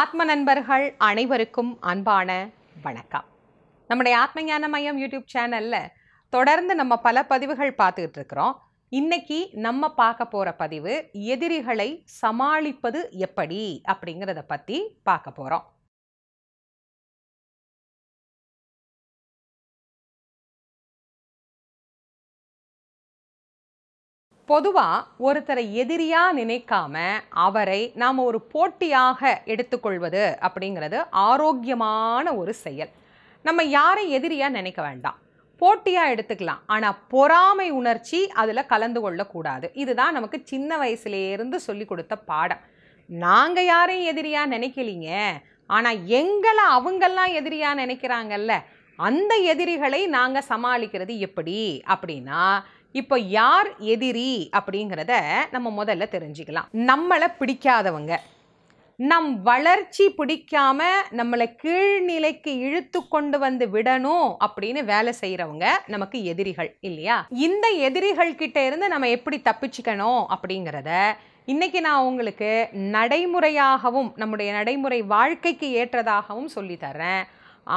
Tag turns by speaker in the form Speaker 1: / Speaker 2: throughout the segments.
Speaker 1: ஆத்ம நண்பர்கள் அனைவருக்கும் அன்பான வணக்கம் நம்முடைய ஆத்மஞான மையம் யூடியூப் சேனலில் தொடர்ந்து நம்ம பல பதிவுகள் பார்த்துக்கிட்டு இருக்கிறோம் இன்னைக்கு நம்ம பார்க்க போகிற பதிவு எதிரிகளை சமாளிப்பது எப்படி அப்படிங்கிறத பற்றி பார்க்க போகிறோம் பொதுவாக ஒருத்தரை எதிரியாக நினைக்காம அவரை நாம் ஒரு போட்டியாக எடுத்துக்கொள்வது அப்படிங்கிறது ஆரோக்கியமான ஒரு செயல் நம்ம யாரை எதிரியாக நினைக்க வேண்டாம் போட்டியாக எடுத்துக்கலாம் ஆனால் பொறாமை உணர்ச்சி அதில் கலந்து கொள்ளக்கூடாது இதுதான் நமக்கு சின்ன வயசுலேருந்து சொல்லி கொடுத்த பாடம் நாங்கள் யாரையும் எதிரியாக நினைக்கலிங்க ஆனால் எங்களை அவங்கெல்லாம் எதிரியாக நினைக்கிறாங்கல்ல அந்த எதிரிகளை நாங்கள் சமாளிக்கிறது எப்படி அப்படின்னா இப்போ யார் எதிரி அப்படிங்கிறத நம்ம முதல்ல தெரிஞ்சுக்கலாம் நம்மளை பிடிக்காதவங்க நம் வளர்ச்சி பிடிக்காம நம்மளை கீழ்நிலைக்கு இழுத்து கொண்டு வந்து விடணும் அப்படின்னு வேலை செய்யறவங்க நமக்கு எதிரிகள் இல்லையா இந்த எதிரிகள் கிட்ட இருந்து நம்ம எப்படி தப்பிச்சுக்கணும் அப்படிங்கிறத இன்னைக்கு நான் உங்களுக்கு நடைமுறையாகவும் நம்முடைய நடைமுறை வாழ்க்கைக்கு ஏற்றதாகவும் தரேன்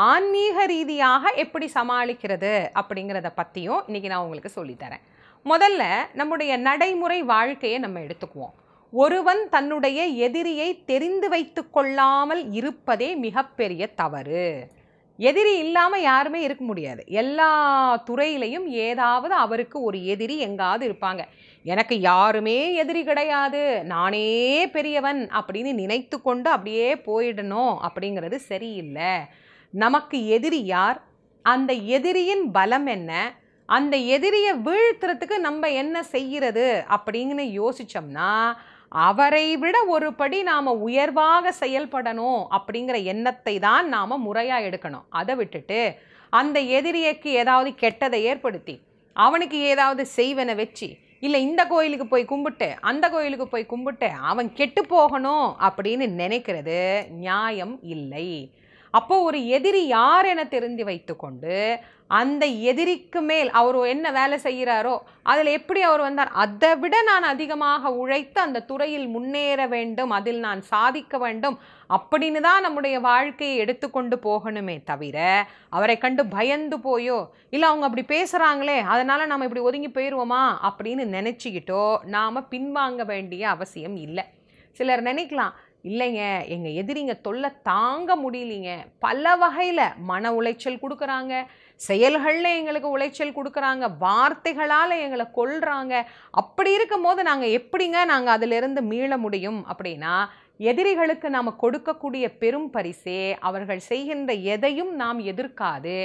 Speaker 1: ஆன்மீக ரீதியாக எப்படி சமாளிக்கிறது அப்படிங்கிறத பற்றியும் இன்றைக்கி நான் உங்களுக்கு சொல்லித்தரேன் முதல்ல நம்முடைய நடைமுறை வாழ்க்கையை நம்ம எடுத்துக்குவோம் ஒருவன் தன்னுடைய எதிரியை தெரிந்து வைத்து கொள்ளாமல் இருப்பதே மிகப்பெரிய தவறு எதிரி இல்லாமல் யாருமே இருக்க முடியாது எல்லா துறையிலையும் ஏதாவது அவருக்கு ஒரு எதிரி எங்காவது இருப்பாங்க எனக்கு யாருமே எதிரி கிடையாது நானே பெரியவன் அப்படின்னு நினைத்து கொண்டு அப்படியே போயிடணும் அப்படிங்கிறது சரியில்லை நமக்கு எதிரி யார் அந்த எதிரியின் பலம் என்ன அந்த எதிரியை வீழ்த்துறதுக்கு நம்ம என்ன செய்கிறது அப்படின்னு யோசித்தோம்னா அவரை விட ஒரு படி நாம் உயர்வாக செயல்படணும் அப்படிங்கிற எண்ணத்தை தான் நாம் முறையாக எடுக்கணும் அதை விட்டுட்டு அந்த எதிரியைக்கு ஏதாவது கெட்டதை ஏற்படுத்தி அவனுக்கு ஏதாவது செய்வனை வச்சு இல்லை இந்த கோயிலுக்கு போய் கும்பிட்டு அந்த கோயிலுக்கு போய் கும்பிட்டு அவன் கெட்டு போகணும் அப்படின்னு நினைக்கிறது நியாயம் இல்லை அப்போது ஒரு எதிரி யார் என தெரிந்து வைத்துக்கொண்டு அந்த எதிரிக்கு மேல் அவர் என்ன வேலை செய்கிறாரோ அதில் எப்படி அவர் வந்தார் அதை விட நான் அதிகமாக உழைத்து அந்த துறையில் முன்னேற வேண்டும் அதில் நான் சாதிக்க வேண்டும் அப்படின்னு தான் நம்முடைய வாழ்க்கையை எடுத்துக்கொண்டு போகணுமே தவிர அவரை கண்டு பயந்து போயோ இல்லை அவங்க அப்படி பேசுகிறாங்களே அதனால் நாம் இப்படி ஒதுங்கி போயிடுவோமா அப்படின்னு நினச்சிக்கிட்டோ நாம் பின்வாங்க வேண்டிய அவசியம் இல்லை சிலர் நினைக்கலாம் இல்லைங்க எங்கள் எதிரிங்க தொல்லை தாங்க முடியலிங்க பல வகையில் மன உளைச்சல் கொடுக்குறாங்க செயல்களில் எங்களுக்கு உளைச்சல் கொடுக்குறாங்க வார்த்தைகளால் எங்களை கொள்கிறாங்க அப்படி இருக்கும் போது நாங்கள் எப்படிங்க நாங்கள் அதிலிருந்து மீள முடியும் அப்படின்னா எதிரிகளுக்கு நாம் கொடுக்கக்கூடிய பெரும் பரிசே அவர்கள் செய்கின்ற எதையும் நாம் எதிர்க்காது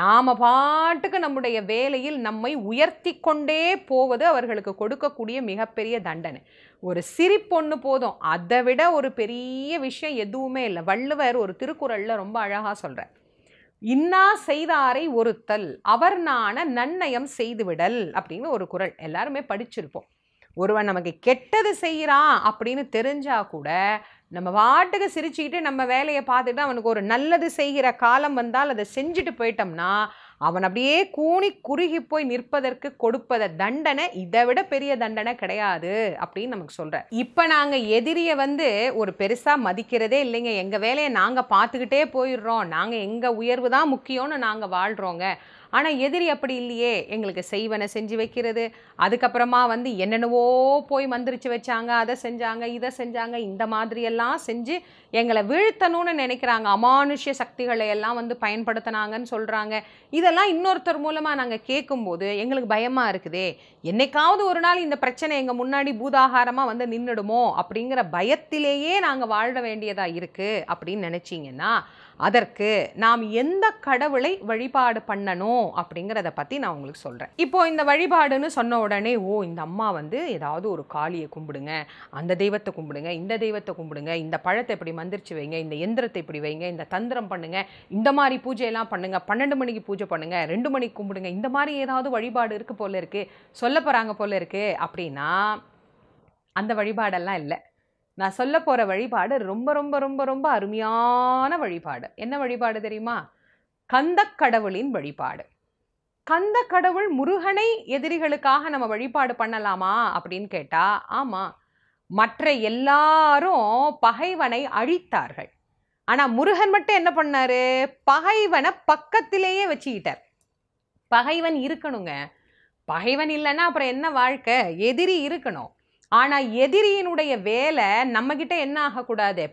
Speaker 1: நாம் பாட்டுக்கு நம்முடைய வேலையில் நம்மை உயர்த்தி கொண்டே போவது அவர்களுக்கு கொடுக்கக்கூடிய மிகப்பெரிய தண்டனை ஒரு சிரிப்பொன்று போதும் அதை விட ஒரு பெரிய விஷயம் எதுவுமே இல்லை வள்ளுவர் ஒரு திருக்குறளில் ரொம்ப அழகாக சொல்கிறார் இன்னா செய்தாரை ஒருத்தல் அவர் நான நன்னயம் செய்துவிடல் அப்படின்னு ஒரு குரல் எல்லாருமே படிச்சிருப்போம் ஒருவன் நமக்கு கெட்டது செய்கிறான் அப்படின்னு தெரிஞ்சால் கூட நம்ம வாட்டுக்கு சிரிச்சுக்கிட்டு நம்ம வேலையை பார்த்துட்டு அவனுக்கு ஒரு நல்லது செய்கிற காலம் வந்தால் அதை செஞ்சுட்டு போயிட்டோம்னா அவன் அப்படியே கூணி குறுகி போய் நிற்பதற்கு கொடுப்பத தண்டனை இதை விட பெரிய தண்டனை கிடையாது அப்படின்னு நமக்கு சொல்கிறேன் இப்போ நாங்கள் எதிரியை வந்து ஒரு பெருசாக மதிக்கிறதே இல்லைங்க எங்கள் வேலையை நாங்கள் பார்த்துக்கிட்டே போயிடுறோம் நாங்கள் எங்கள் உயர்வு தான் முக்கியம்னு நாங்கள் வாழ்கிறோங்க ஆனால் எதிரி அப்படி இல்லையே எங்களுக்கு செய்வனை செஞ்சு வைக்கிறது அதுக்கப்புறமா வந்து என்னென்னவோ போய் மந்திரிச்சு வச்சாங்க அதை செஞ்சாங்க இதை செஞ்சாங்க இந்த மாதிரியெல்லாம் செஞ்சு எங்களை வீழ்த்தணும்னு நினைக்கிறாங்க அமானுஷ்ய சக்திகளை எல்லாம் வந்து பயன்படுத்தினாங்கன்னு சொல்கிறாங்க இதெல்லாம் இன்னொருத்தர் மூலமாக நாங்கள் கேட்கும்போது எங்களுக்கு பயமாக இருக்குதே என்னைக்காவது ஒரு நாள் இந்த பிரச்சனை எங்கள் முன்னாடி பூதாகாரமாக வந்து நின்றுடுமோ அப்படிங்கிற பயத்திலேயே நாங்கள் வாழ வேண்டியதாக இருக்குது அப்படின்னு நினச்சிங்கன்னா அதற்கு நாம் எந்த கடவுளை வழிபாடு பண்ணணும் அப்படிங்கிறத பற்றி நான் உங்களுக்கு சொல்கிறேன் இப்போது இந்த வழிபாடுன்னு சொன்ன உடனே ஓ இந்த அம்மா வந்து ஏதாவது ஒரு காளியை கும்பிடுங்க அந்த தெய்வத்தை கும்பிடுங்க இந்த தெய்வத்தை கும்பிடுங்க இந்த பழத்தை இப்படி மந்திரிச்சு வைங்க இந்த எந்திரத்தை இப்படி வைங்க இந்த தந்திரம் பண்ணுங்க இந்த மாதிரி பூஜையெல்லாம் பண்ணுங்க பன்னெண்டு மணிக்கு பூஜை பண்ணுங்க ரெண்டு மணிக்கு கும்பிடுங்க இந்த மாதிரி ஏதாவது வழிபாடு இருக்குது போல இருக்குது சொல்ல போகிறாங்க போல இருக்குது அப்படின்னா அந்த வழிபாடெல்லாம் இல்லை நான் சொல்ல போகிற வழிபாடு ரொம்ப ரொம்ப ரொம்ப ரொம்ப அருமையான வழிபாடு என்ன வழிபாடு தெரியுமா கந்த கடவுளின் வழிபாடு கந்த கடவுள் முருகனை எதிரிகளுக்காக நம்ம வழிபாடு பண்ணலாமா அப்படின்னு கேட்டால் ஆமாம் மற்ற எல்லாரும் பகைவனை அழித்தார்கள் ஆனால் முருகன் மட்டும் என்ன பண்ணார் பகைவனை பக்கத்திலேயே வச்சுக்கிட்டார் பகைவன் இருக்கணுங்க பகைவன் இல்லைன்னா அப்புறம் என்ன வாழ்க்கை எதிரி இருக்கணும் ஆனால் எதிரியினுடைய வேலை நம்மக்கிட்ட என்ன ஆகக்கூடாது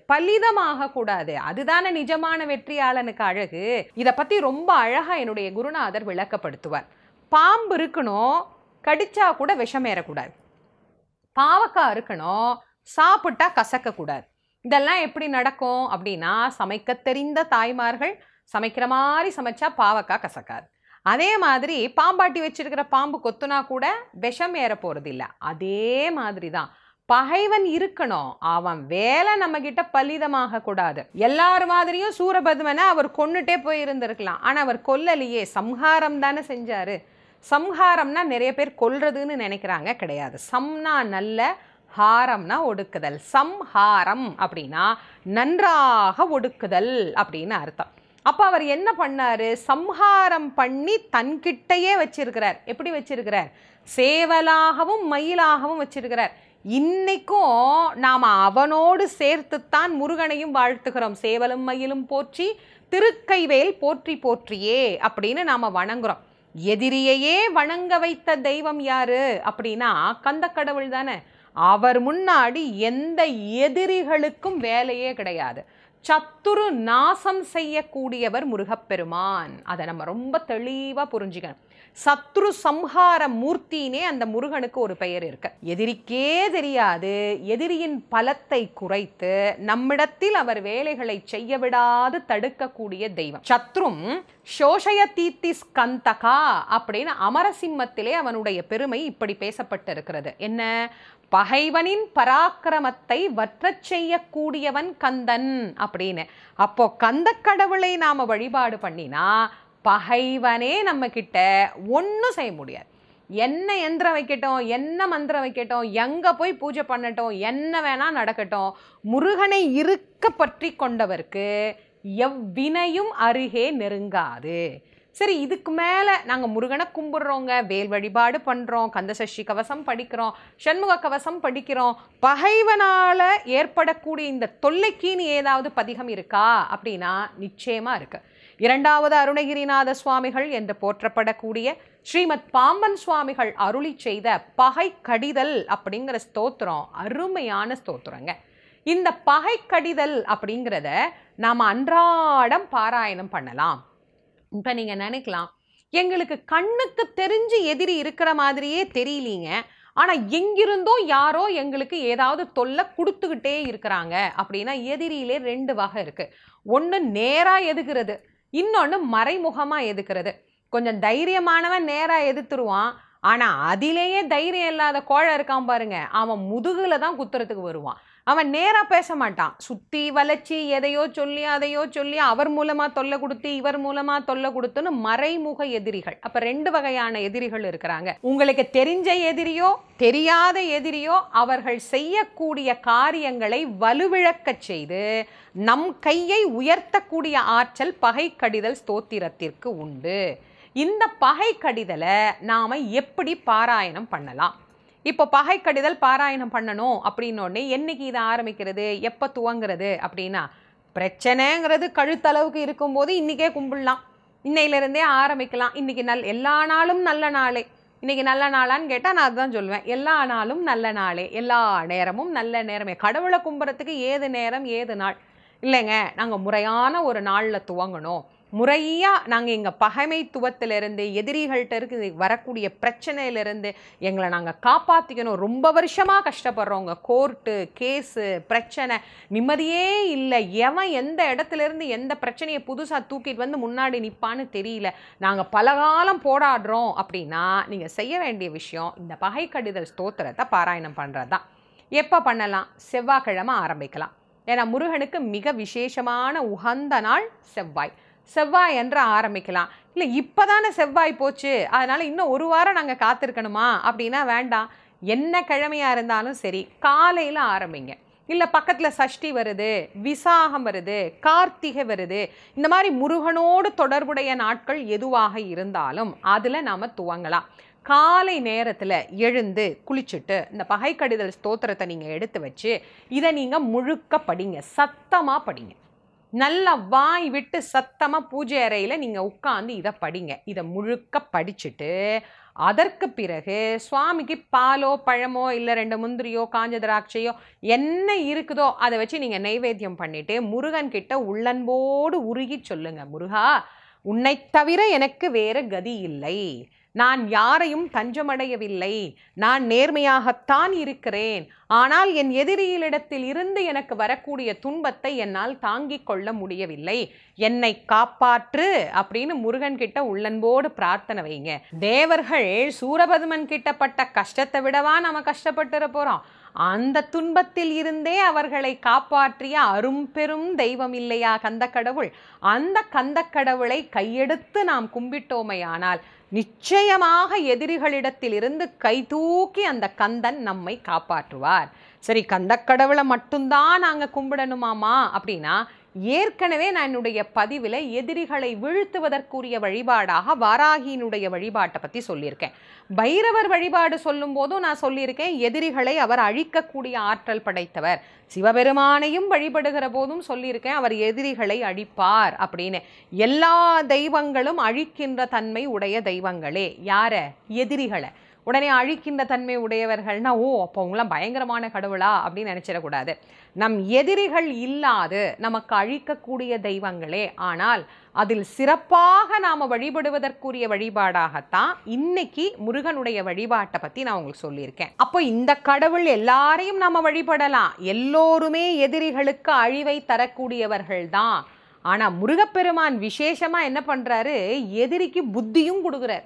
Speaker 1: ஆகக்கூடாது அதுதானே நிஜமான வெற்றியாளனுக்கு அழகு இதை பற்றி ரொம்ப அழகாக என்னுடைய குருநாதர் விளக்கப்படுத்துவார் பாம்பு இருக்கணும் கடிச்சா கூட விஷமேறக்கூடாது பாவக்காய் இருக்கணும் சாப்பிட்டா கசக்கக்கூடாது இதெல்லாம் எப்படி நடக்கும் அப்படின்னா சமைக்க தெரிந்த தாய்மார்கள் சமைக்கிற மாதிரி சமைச்சா பாவக்காய் கசக்காது அதே மாதிரி பாம்பாட்டி வச்சிருக்கிற பாம்பு கொத்துனா கூட விஷம் ஏற போகிறதில்ல அதே மாதிரி தான் பகைவன் இருக்கணும் அவன் வேலை நம்ம கிட்ட பலிதமாக கூடாது எல்லார் மாதிரியும் சூரபதுமனை அவர் கொண்டுட்டே போயிருந்திருக்கலாம் ஆனால் அவர் கொல்லலையே சம்ஹாரம் தானே செஞ்சார் சம்ஹாரம்னா நிறைய பேர் கொல்றதுன்னு நினைக்கிறாங்க கிடையாது சம்னா நல்ல ஹாரம்னா ஒடுக்குதல் சம்ஹாரம் அப்படின்னா நன்றாக ஒடுக்குதல் அப்படின்னு அர்த்தம் அப்போ அவர் என்ன பண்ணார் சம்ஹாரம் பண்ணி தன்கிட்டையே வச்சிருக்கிறார் எப்படி வச்சிருக்கிறார் சேவலாகவும் மயிலாகவும் வச்சிருக்கிறார் இன்னைக்கும் நாம் அவனோடு சேர்த்துத்தான் முருகனையும் வாழ்த்துகிறோம் சேவலும் மயிலும் போற்றி திருக்கைவேல் போற்றி போற்றியே அப்படின்னு நாம் வணங்குறோம் எதிரியையே வணங்க வைத்த தெய்வம் யாரு அப்படின்னா கந்த கடவுள் தானே அவர் முன்னாடி எந்த எதிரிகளுக்கும் வேலையே கிடையாது சத்துரு நாசம் செய்யக்கூடியவர் முருகப்பெருமான் அதை நம்ம ரொம்ப தெளிவாக புரிஞ்சுக்கணும் சத்ரு சம்ஹார மூர்த்தினே அந்த முருகனுக்கு ஒரு பெயர் இருக்கு எதிரிக்கே தெரியாது எதிரியின் பலத்தை குறைத்து நம்மிடத்தில் அவர் வேலைகளை செய்ய விடாது தடுக்கக்கூடிய தெய்வம் சத்ரும் சோஷய தீர்த்தி ஸ்கந்தகா அப்படின்னு அமரசிம்மத்திலே அவனுடைய பெருமை இப்படி பேசப்பட்டிருக்கிறது என்ன பகைவனின் பராக்கிரமத்தை வற்றச் செய்யக்கூடியவன் கந்தன் அப்படின்னு அப்போ கந்த கடவுளை நாம வழிபாடு பண்ணினா பகைவனே நம்மக்கிட்ட ஒன்றும் செய்ய முடியாது என்ன எந்திரம் வைக்கட்டும் என்ன மந்திரம் வைக்கட்டும் எங்கே போய் பூஜை பண்ணட்டும் என்ன வேணால் நடக்கட்டும் முருகனை இருக்க பற்றி கொண்டவருக்கு எவ்வினையும் அருகே நெருங்காது சரி இதுக்கு மேலே நாங்கள் முருகனை கும்பிட்றோங்க வேல் வழிபாடு பண்ணுறோம் கந்தசஷ்டி கவசம் படிக்கிறோம் சண்முக கவசம் படிக்கிறோம் பகைவனால் ஏற்படக்கூடிய இந்த தொல்லைக்கின்னு ஏதாவது பதிகம் இருக்கா அப்படின்னா நிச்சயமாக இருக்குது இரண்டாவது அருணகிரிநாத சுவாமிகள் என்று போற்றப்படக்கூடிய ஸ்ரீமத் பாம்பன் சுவாமிகள் அருளி செய்த பகை கடிதல் அப்படிங்கிற ஸ்தோத்திரம் அருமையான ஸ்தோத்திரங்க இந்த பகை கடிதல் அப்படிங்கிறத நாம் அன்றாடம் பாராயணம் பண்ணலாம் இப்போ நீங்கள் நினைக்கலாம் எங்களுக்கு கண்ணுக்கு தெரிஞ்சு எதிரி இருக்கிற மாதிரியே தெரியலீங்க ஆனால் எங்கிருந்தோ யாரோ எங்களுக்கு ஏதாவது தொல்லை கொடுத்துக்கிட்டே இருக்கிறாங்க அப்படின்னா எதிரியிலே ரெண்டு வகை இருக்குது ஒன்று நேராக எதுகிறது இன்னொன்று மறைமுகமாக எதுக்கிறது கொஞ்சம் தைரியமானவன் நேராக எதிர்த்துருவான் ஆனால் அதிலேயே தைரியம் இல்லாத கோழை இருக்கான் பாருங்க அவன் முதுகில் தான் குத்துறதுக்கு வருவான் அவன் நேராக பேச மாட்டான் சுற்றி வளைச்சி எதையோ சொல்லி அதையோ சொல்லி அவர் மூலமாக தொல்லை கொடுத்து இவர் மூலமாக தொல்லை கொடுத்துன்னு மறைமுக எதிரிகள் அப்போ ரெண்டு வகையான எதிரிகள் இருக்கிறாங்க உங்களுக்கு தெரிஞ்ச எதிரியோ தெரியாத எதிரியோ அவர்கள் செய்யக்கூடிய காரியங்களை வலுவிழக்கச் செய்து நம் கையை உயர்த்தக்கூடிய ஆற்றல் பகை கடிதல் ஸ்தோத்திரத்திற்கு உண்டு இந்த பகை கடிதலை நாம் எப்படி பாராயணம் பண்ணலாம் இப்போ பகை கடிதல் பாராயணம் பண்ணணும் அப்படின்னோடனே என்னைக்கு இதை ஆரம்பிக்கிறது எப்போ துவங்கிறது அப்படின்னா பிரச்சனைங்கிறது கழுத்தளவுக்கு இருக்கும்போது இன்றைக்கே கும்பிடலாம் இன்னையிலேருந்தே ஆரம்பிக்கலாம் இன்றைக்கி நல் எல்லா நாளும் நல்ல நாளே இன்றைக்கி நல்ல நாளான்னு கேட்டால் நான் அதுதான் சொல்லுவேன் எல்லா நாளும் நல்ல நாளே எல்லா நேரமும் நல்ல நேரமே கடவுளை கும்புறத்துக்கு ஏது நேரம் ஏது நாள் இல்லைங்க நாங்கள் முறையான ஒரு நாளில் துவங்கணும் முறையாக நாங்கள் எங்கள் பகைமைத்துவத்திலிருந்து எதிரிகள்கிட்ட இருக்கு வரக்கூடிய பிரச்சனையிலிருந்து எங்களை நாங்கள் காப்பாற்றிக்கணும் ரொம்ப வருஷமாக கஷ்டப்படுறவங்க கோர்ட்டு கேஸு பிரச்சனை நிம்மதியே இல்லை எவன் எந்த இடத்துலேருந்து எந்த பிரச்சனையை புதுசாக தூக்கிட்டு வந்து முன்னாடி நிற்பான்னு தெரியல நாங்கள் பல காலம் போராடுறோம் அப்படின்னா நீங்கள் செய்ய வேண்டிய விஷயம் இந்த பகை கடிதல் ஸ்தோத்திரத்தை பாராயணம் பண்ணுறது தான் எப்போ பண்ணலாம் செவ்வாய்க்கிழமை ஆரம்பிக்கலாம் ஏன்னா முருகனுக்கு மிக விசேஷமான உகந்த நாள் செவ்வாய் செவ்வாய் என்று ஆரம்பிக்கலாம் இல்லை இப்போ தானே செவ்வாய் போச்சு அதனால் இன்னும் ஒரு வாரம் நாங்கள் காத்திருக்கணுமா அப்படின்னா வேண்டாம் என்ன கிழமையாக இருந்தாலும் சரி காலையில் ஆரம்பிங்க இல்லை பக்கத்தில் சஷ்டி வருது விசாகம் வருது கார்த்திகை வருது இந்த மாதிரி முருகனோடு தொடர்புடைய நாட்கள் எதுவாக இருந்தாலும் அதில் நாம் துவங்கலாம் காலை நேரத்தில் எழுந்து குளிச்சுட்டு இந்த பகை கடிதல் ஸ்தோத்திரத்தை நீங்கள் எடுத்து வச்சு இதை நீங்கள் முழுக்க படிங்க சத்தமாக படிங்க நல்லா வாய் விட்டு சத்தமாக பூஜை அறையில் நீங்கள் உட்காந்து இதை படிங்க இதை முழுக்க படிச்சுட்டு அதற்கு பிறகு சுவாமிக்கு பாலோ பழமோ இல்லை ரெண்டு முந்திரியோ காஞ்ச திராட்சையோ என்ன இருக்குதோ அதை வச்சு நீங்கள் நைவேத்தியம் பண்ணிவிட்டு முருகன்கிட்ட உள்ளன்போடு உருகி சொல்லுங்கள் முருகா உன்னை தவிர எனக்கு வேறு கதி இல்லை நான் யாரையும் தஞ்சமடையவில்லை நான் நேர்மையாகத்தான் இருக்கிறேன் ஆனால் என் எதிரியிலிடத்தில் இருந்து எனக்கு வரக்கூடிய துன்பத்தை என்னால் தாங்கிக் கொள்ள முடியவில்லை என்னை காப்பாற்று அப்படின்னு முருகன் கிட்ட உள்ளன்போடு பிரார்த்தனை வைங்க தேவர்கள் சூரபதுமன் கிட்டப்பட்ட கஷ்டத்தை விடவா நம்ம கஷ்டப்பட்டுற போகிறோம் அந்த துன்பத்தில் இருந்தே அவர்களை காப்பாற்றிய அரும்பெரும் தெய்வம் இல்லையா கந்த கடவுள் அந்த கந்த கடவுளை கையெடுத்து நாம் கும்பிட்டோமையானால் நிச்சயமாக எதிரிகளிடத்தில் இருந்து கை தூக்கி அந்த கந்தன் நம்மை காப்பாற்றுவார் சரி கடவுளை மட்டும்தான் நாங்கள் கும்பிடணுமாமா அப்படின்னா ஏற்கனவே நான் என்னுடைய பதிவில் எதிரிகளை வீழ்த்துவதற்குரிய வழிபாடாக வாராகியினுடைய வழிபாட்டை பற்றி சொல்லியிருக்கேன் பைரவர் வழிபாடு சொல்லும் போதும் நான் சொல்லியிருக்கேன் எதிரிகளை அவர் அழிக்கக்கூடிய ஆற்றல் படைத்தவர் சிவபெருமானையும் வழிபடுகிற போதும் சொல்லியிருக்கேன் அவர் எதிரிகளை அழிப்பார் அப்படின்னு எல்லா தெய்வங்களும் அழிக்கின்ற தன்மை உடைய தெய்வங்களே யார எதிரிகளை உடனே அழிக்கின்ற தன்மை உடையவர்கள்னா ஓ அப்போ அவங்களாம் பயங்கரமான கடவுளா அப்படின்னு நினச்சிடக்கூடாது நம் எதிரிகள் இல்லாது நமக்கு அழிக்கக்கூடிய தெய்வங்களே ஆனால் அதில் சிறப்பாக நாம் வழிபடுவதற்குரிய வழிபாடாகத்தான் இன்னைக்கு முருகனுடைய வழிபாட்டை பற்றி நான் உங்களுக்கு சொல்லியிருக்கேன் அப்போ இந்த கடவுள் எல்லாரையும் நாம் வழிபடலாம் எல்லோருமே எதிரிகளுக்கு அழிவை தரக்கூடியவர்கள் தான் ஆனால் முருகப்பெருமான் விசேஷமாக என்ன பண்ணுறாரு எதிரிக்கு புத்தியும் கொடுக்குறார்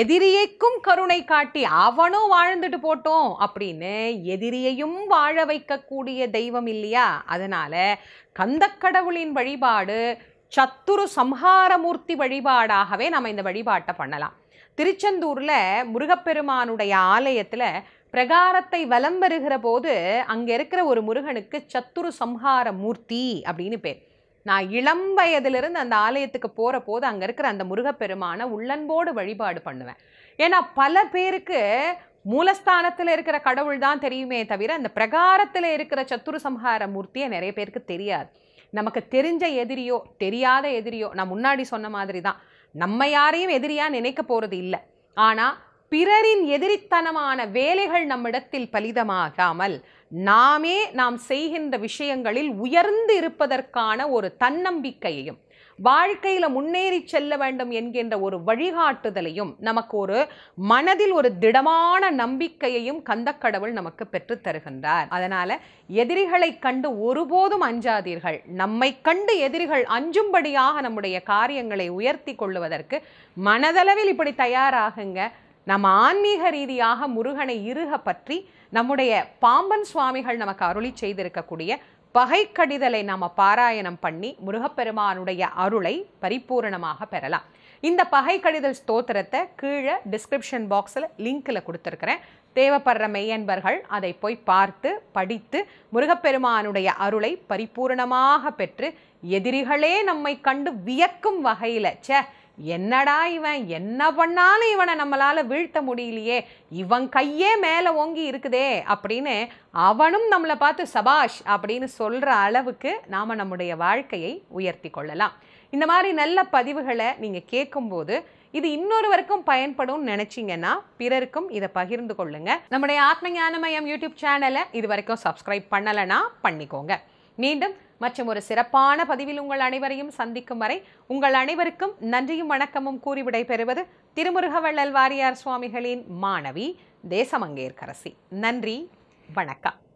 Speaker 1: எதிரியைக்கும் கருணை காட்டி அவனும் வாழ்ந்துட்டு போட்டோம் அப்படின்னு எதிரியையும் வாழ வைக்கக்கூடிய தெய்வம் இல்லையா அதனால கந்தக்கடவுளின் வழிபாடு சத்துரு சம்ஹாரமூர்த்தி வழிபாடாகவே நம்ம இந்த வழிபாட்டை பண்ணலாம் திருச்செந்தூரில் முருகப்பெருமானுடைய ஆலயத்தில் பிரகாரத்தை வலம் வருகிற போது அங்கே இருக்கிற ஒரு முருகனுக்கு சத்துரு சம்ஹார மூர்த்தி அப்படின்னு பேர் நான் இளம் வயதிலிருந்து அந்த ஆலயத்துக்கு போகிற போது அங்கே இருக்கிற அந்த முருகப்பெருமானை உள்ளன்போடு வழிபாடு பண்ணுவேன் ஏன்னா பல பேருக்கு மூலஸ்தானத்தில் இருக்கிற கடவுள் தான் தெரியுமே தவிர அந்த பிரகாரத்தில் இருக்கிற சத்துரு சம்ஹார மூர்த்தியை நிறைய பேருக்கு தெரியாது நமக்கு தெரிஞ்ச எதிரியோ தெரியாத எதிரியோ நான் முன்னாடி சொன்ன மாதிரி தான் நம்ம யாரையும் எதிரியாக நினைக்க போகிறது இல்லை ஆனால் பிறரின் எதிரித்தனமான வேலைகள் நம்மிடத்தில் பலிதமாகாமல் நாமே நாம் செய்கின்ற விஷயங்களில் உயர்ந்து இருப்பதற்கான ஒரு தன்னம்பிக்கையையும் வாழ்க்கையில முன்னேறி செல்ல வேண்டும் என்கின்ற ஒரு வழிகாட்டுதலையும் நமக்கு ஒரு மனதில் ஒரு திடமான நம்பிக்கையையும் கந்தக்கடவுள் நமக்கு பெற்று தருகின்றார் அதனால எதிரிகளை கண்டு ஒருபோதும் அஞ்சாதீர்கள் நம்மை கண்டு எதிரிகள் அஞ்சும்படியாக நம்முடைய காரியங்களை உயர்த்தி கொள்ளுவதற்கு மனதளவில் இப்படி தயாராகுங்க நம்ம ஆன்மீக ரீதியாக முருகனை இருக பற்றி நம்முடைய பாம்பன் சுவாமிகள் நமக்கு அருளி செய்திருக்கக்கூடிய பகை கடிதலை நாம் பாராயணம் பண்ணி முருகப்பெருமானுடைய அருளை பரிபூரணமாக பெறலாம் இந்த பகை கடிதல் ஸ்தோத்திரத்தை கீழே டிஸ்கிரிப்ஷன் பாக்ஸில் லிங்கில் கொடுத்துருக்குறேன் தேவைப்படுற மெய்யன்பர்கள் அதை போய் பார்த்து படித்து முருகப்பெருமானுடைய அருளை பரிபூரணமாக பெற்று எதிரிகளே நம்மை கண்டு வியக்கும் வகையில் சே என்னடா இவன் என்ன பண்ணாலும் இவனை நம்மளால் வீழ்த்த முடியலையே இவன் கையே மேலே ஓங்கி இருக்குதே அப்படின்னு அவனும் நம்மளை பார்த்து சபாஷ் அப்படின்னு சொல்கிற அளவுக்கு நாம் நம்முடைய வாழ்க்கையை உயர்த்தி கொள்ளலாம் இந்த மாதிரி நல்ல பதிவுகளை நீங்கள் கேட்கும்போது இது இன்னொருவருக்கும் பயன்படும் நினைச்சீங்கன்னா பிறருக்கும் இதை பகிர்ந்து கொள்ளுங்க நம்முடைய ஆத்ம ஞானமயம் யூடியூப் சேனலை இது வரைக்கும் சப்ஸ்கிரைப் பண்ணலைன்னா பண்ணிக்கோங்க மீண்டும் மற்றும் ஒரு சிறப்பான பதிவில் உங்கள் அனைவரையும் சந்திக்கும் வரை உங்கள் அனைவருக்கும் நன்றியும் வணக்கமும் கூறி விடைபெறுவது திருமுருகவள்ளல் வாரியார் சுவாமிகளின் மாணவி தேசமங்கேற்கரசி நன்றி வணக்கம்